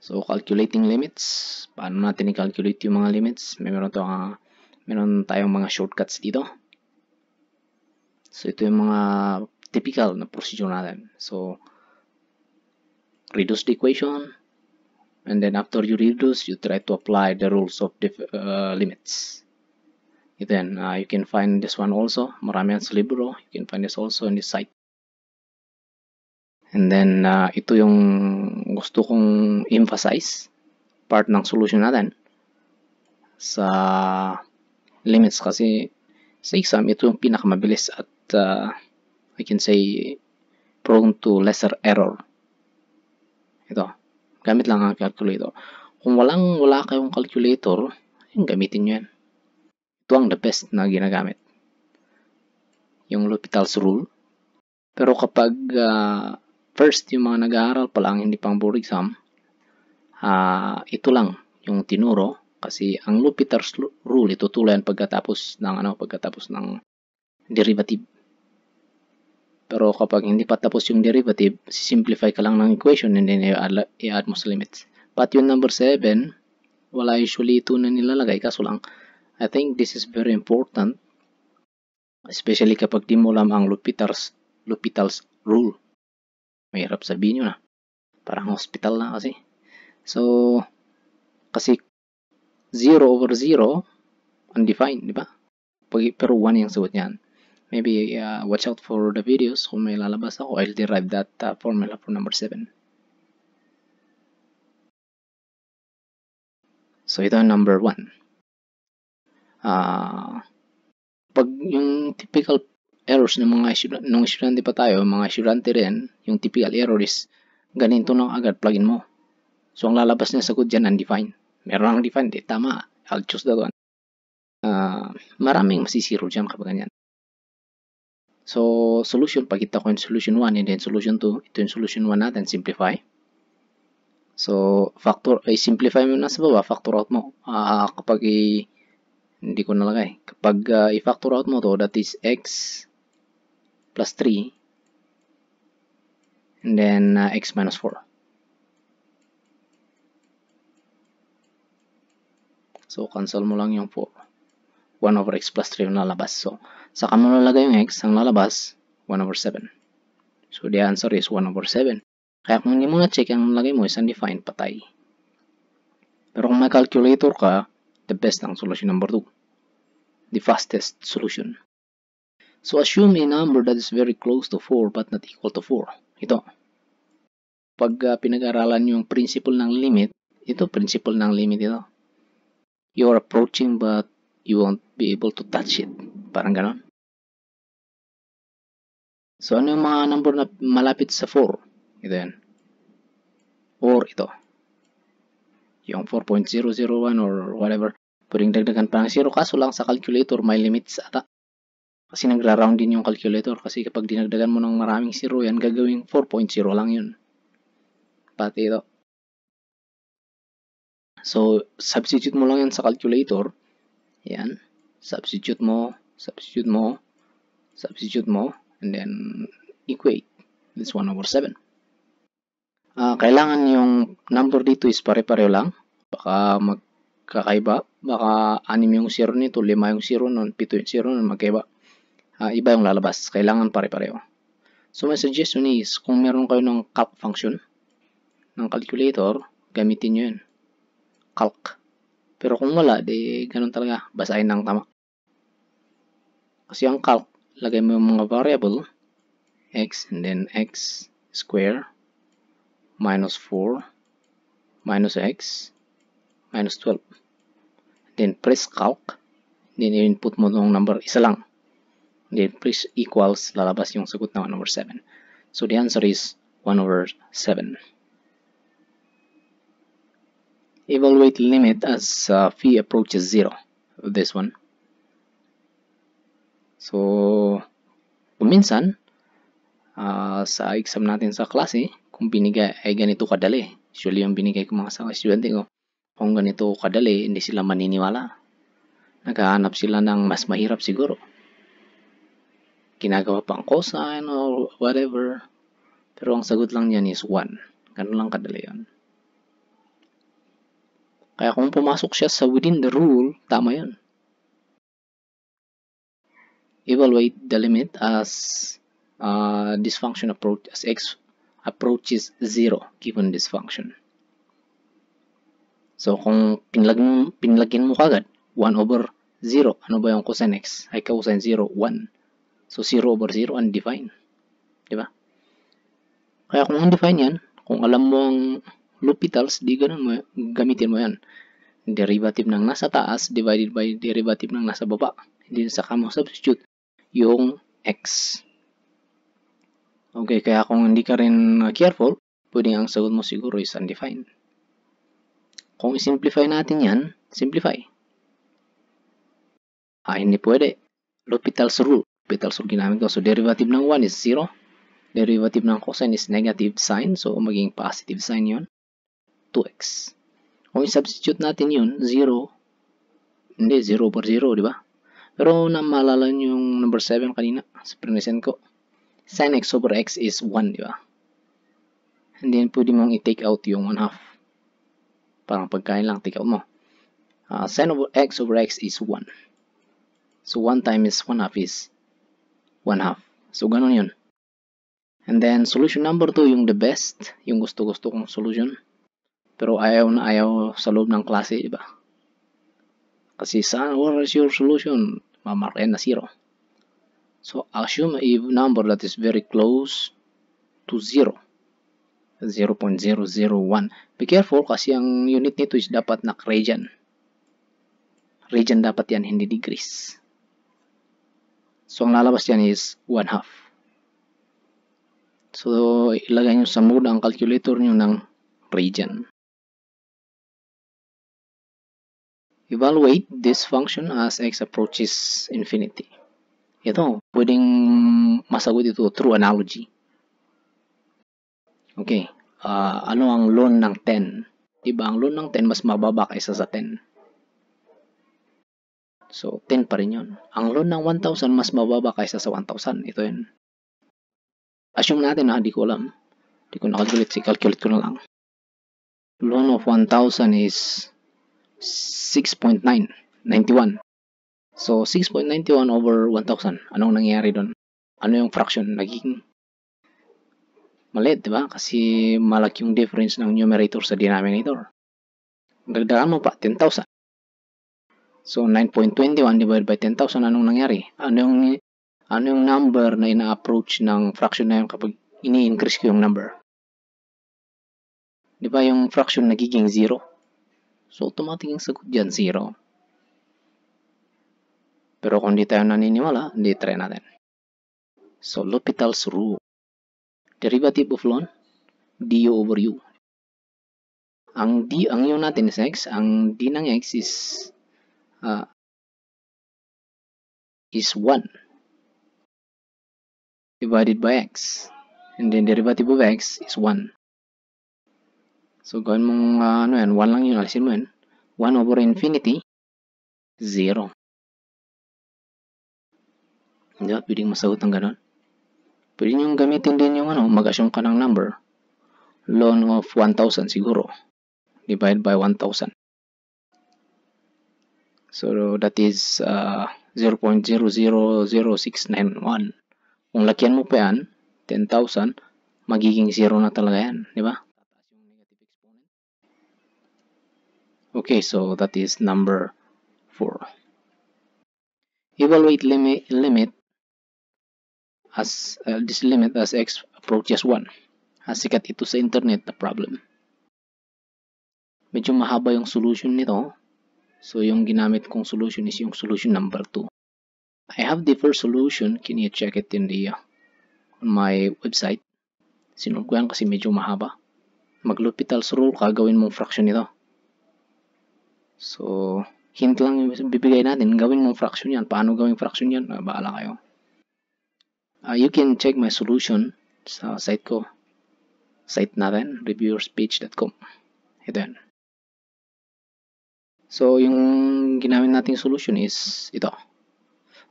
So, calculating limits. Paano natin i-calculate yung mga limits? May meron, to, uh, meron tayong mga shortcuts dito. So, ito yung mga typical na procedure natin. So, reduce the equation. And then, after you reduce, you try to apply the rules of the uh, limits. Ito yan. Uh, you can find this one also. Marami yan sa libro. You can find this also in this site. And then, uh, ito yung gusto kong emphasize part ng solution natin sa limits kasi sa exam, ito yung pinakamabilis at uh, I can say prone to lesser error. Ito, gamit lang ang calculator. Kung walang wala kayong calculator, yung gamitin nyo yan. Ito ang the best na ginagamit. Yung L'Hopital's rule. Pero kapag uh, First, yung mga nag-aaral pa lang, hindi pang board exam, uh, ito lang yung tinuro kasi ang Lupiter's rule itutulayan pagkatapos ng ano pagkatapos ng derivative. Pero kapag hindi pa tapos yung derivative, simplify ka lang ng equation and then i-add mo sa limits. But yung number 7, wala usually ito na nilalagay kaso lang. I think this is very important especially kapag di mo alam ang L'Hopital's, L'Hopital's rule. Mahirap sabihin yun na ah. Parang hospital na kasi. So, kasi 0 over 0, undefined, di ba? Pero 1 yung sagot niyan. Maybe uh, watch out for the videos kung may lalabas ako. I'll derive that uh, formula for number 7. So, ito number 1. Uh, ah, pag yung typical errors ng mga nung estudyante pa tayo, mga estudyante rin, yung typical error is ganito nang agad plugin mo. So, ang lalabas na sagot dyan, undefined. Meron ang defined, eh, tama. I'll choose that one. Uh, maraming masisiro dyan kapag ganyan. So, solution, pakita ko yung solution 1 and then solution 2. Ito yung solution 1 natin, simplify. So, factor, ay eh, simplify mo na sa baba, factor out mo. Uh, kapag i, hindi ko nalagay. Kapag uh, i-factor out mo to, that is x plus 3 and then uh, x minus 4 so cancel mo lang yung 4 1 over x plus 3 yung lalabas so saka mo lalagay yung x ang lalabas 1 over 7 so the answer is 1 over 7 kaya kung hindi mo na-check ang lalagay mo is undefined patay pero kung may calculator ka the best ang solution number 2 the fastest solution So assume a number that is very close to 4 but not equal to 4. Ito. Pag uh, pinag-aralan yung principle ng limit, ito principle ng limit ito. You are approaching but you won't be able to touch it. Parang ganon. So ano yung mga number na malapit sa 4? Ito yan. Or ito. Yung 4.001 or whatever. Pwedeng dagdagan pa ng 0 kaso lang sa calculator may limits ata. Kasi nagra-round din yung calculator kasi kapag dinagdagan mo ng maraming zero yan, gagawing 4.0 lang yun. Pati ito. So, substitute mo lang yan sa calculator. Yan. Substitute mo, substitute mo, substitute mo, and then equate. This 1 over 7. Uh, ah, kailangan yung number dito is pare-pareho lang. Baka magkakaiba. Baka 6 yung 0 nito, 5 yung 0 nun, 7 yung 0 nun, magkaiba uh, iba yung lalabas. Kailangan pare-pareho. So, my suggestion is, kung meron kayo ng calc function ng calculator, gamitin nyo yun. Calc. Pero kung wala, di ganun talaga. Basahin ng tama. Kasi ang calc, lagay mo yung mga variable, x and then x square minus 4 minus x minus 12. Then press calc. Then input mo yung number. Isa lang then please equals lalabas yung sagot na 1 over 7 so the answer is 1 over 7 evaluate limit as uh, phi approaches 0 this one so kuminsan uh, sa exam natin sa klase kung binigay ay ganito kadali usually yung binigay ko mga sa estudyante ko kung ganito kadali hindi sila maniniwala naghahanap sila ng mas mahirap siguro ginagawa pang cosine or whatever. Pero ang sagot lang niyan is 1. Ganun lang kadali yun. Kaya kung pumasok siya sa within the rule, tama yun. Evaluate the limit as uh, this function approach as x approaches 0 given this function. So kung pinlagin, pinlagin mo kagad 1 over 0, ano ba yung cosine x? Ay cosine 0, 1. So, 0 over 0, undefined. Di ba? Kaya kung undefined yan, kung alam mo ang L'Hopital's, di ganun mo, gamitin mo yan. Derivative ng nasa taas divided by derivative ng nasa baba. Hindi saka mo substitute yung x. Okay, kaya kung hindi ka rin careful, pwede ang sagot mo siguro is undefined. Kung simplify natin yan, simplify. Ah, hindi pwede. L'Hopital's rule capital. So, ginamit ko. So, derivative ng 1 is 0. Derivative ng cosine is negative sine. So, maging positive sign yon 2x. Kung substitute natin yun, 0. Hindi, 0 over 0, di ba? Pero na maalala yung number 7 kanina sa prenesent ko. Sin x over x is 1, di ba? And then, pwede mong i-take out yung 1 half. Parang pagkain lang, take out mo. Uh, ah, sin over x over x is 1. So, 1 times 1 half is 1 half. So, ganun yun. And then, solution number 2, yung the best, yung gusto-gusto kong solution. Pero ayaw na ayaw sa loob ng klase, di ba? Kasi saan, what is your solution? Mamark n na zero. So, assume a number that is very close to 0. 0.001. Be careful kasi ang unit nito is dapat nak-radian. Radian dapat yan, hindi degrees. So, ang lalabas yan is 1 half. So, ilagay nyo sa mode ang calculator nyo ng region. Evaluate this function as x approaches infinity. Ito, pwedeng masagot ito through analogy. Okay, uh, ano ang loan ng 10? Diba, ang loan ng 10 mas mababa kaysa sa 10. So, 10 pa rin yun. Ang loan ng 1,000 mas mababa kaysa sa 1,000. Ito yun. Assume natin na hindi ko alam. Hindi ko nakalculate. Calculate ko na lang. Loan of 1,000 is 6.9. 91. So, 6.91 over 1,000. Anong nangyayari doon? Ano yung fraction? Naging maliit, di ba? Kasi malaki yung difference ng numerator sa denominator. Dagdagan mo pa, 10,000. So 9.21 divided by 10,000 anong nangyari? Ano yung ano yung number na ina-approach ng fraction na yun kapag ini-increase ko yung number? 'Di ba yung fraction nagiging 0? So automatic yung sagot diyan 0. Pero kung di tayo naniniwala, hindi try natin. So L'Hopital's rule. Derivative of ln du over u. Ang d ang yun natin is x, ang d ng x is uh, is 1 divided by x and then derivative of x is 1 so gawin mong uh, ano yan 1 lang yung alisin mo yan 1 over infinity 0 hindi ba pwedeng masagot ng ganon pwede nyo gamitin din yung ano mag-assume ka ng number loan of 1000 siguro divide by 1000 So that is uh, 0.000691. Kung lakihan mo pa yan, 10,000, magiging 0 na talaga yan, di ba? Okay, so that is number 4. Evaluate limit, limit as uh, this limit as x approaches 1. Hasikat ito sa internet na problem. Medyo mahaba yung solution nito So, yung ginamit kong solution is yung solution number 2. I have the first solution. Can you check it in the, uh, on my website? Sinulog ko yan kasi medyo mahaba. Mag-L'Hopital's rule ka, gawin mong fraction nito. So, hint lang yung bibigay natin. Gawin mong fraction yan. Paano gawin fraction yan? Uh, kayo. Uh, you can check my solution sa site ko. Site natin, reviewyourspage.com. Ito yan. So, yung ginamit nating solution is ito.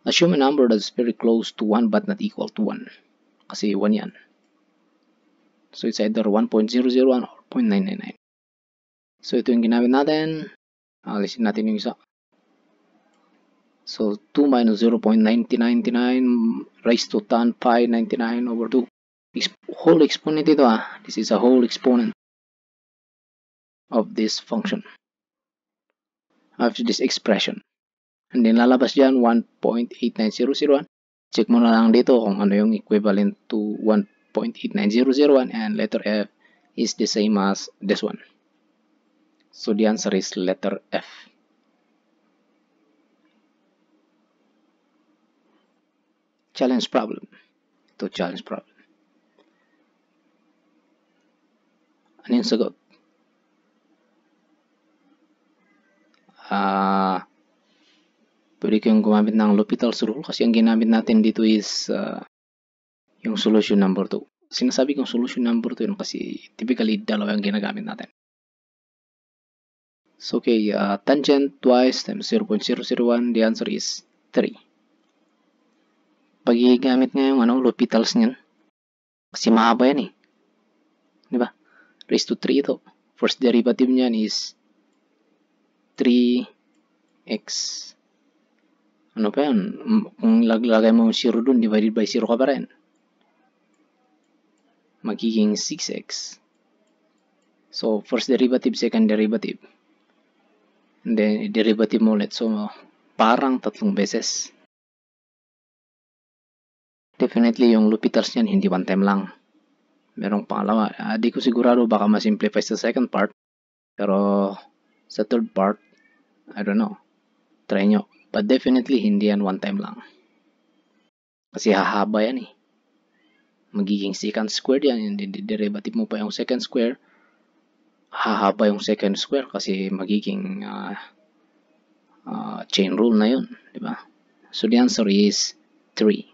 Assume a number that is very close to 1 but not equal to 1. Kasi 1 yan. So, it's either 1.001 or 0.999. So, ito yung ginamit natin. Alisin natin yung isa. So, 2 minus 0.999 raised to 10 pi 99 over 2. Exp whole exponent ito ah. This is a whole exponent of this function. after this expression. And then lalabas dyan 1.89001, check mo na lang dito kung ano yung equivalent to 1.89001 and letter F is the same as this one. So the answer is letter F. Challenge problem. To challenge problem. Ano yung sagot? uh, pwede kayong gumamit ng L'Hopital's rule kasi ang ginamit natin dito is uh, yung solution number 2. Sinasabi kong solution number 2 yun kasi typically dalawa yung ginagamit natin. So okay, uh, tangent twice times 0.001, the answer is 3. Pag igamit nga yung ano, L'Hopital's niyan, kasi mahaba yan eh. Diba? Raised to 3 ito. First derivative niyan is 3x. Ano pa yun? Kung lagay mo yung 0 dun, divided by 0 ka pa rin. Magiging 6x. So, first derivative, second derivative. And then, derivative mo ulit. So, parang tatlong beses. Definitely, yung Lupiters niyan, hindi one time lang. Merong pangalawa. Uh, di ko sigurado, baka masimplify sa second part. Pero, sa third part, I don't know. Try nyo. But definitely hindi yan one time lang. Kasi hahaba yan eh. Magiging second square yan. Yung derivative mo pa yung second square. Hahaba yung second square kasi magiging uh, uh, chain rule na yun. Diba? So the answer is 3.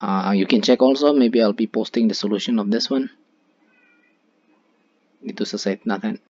Uh, ah, you can check also. Maybe I'll be posting the solution of this one. Dito sa site natin.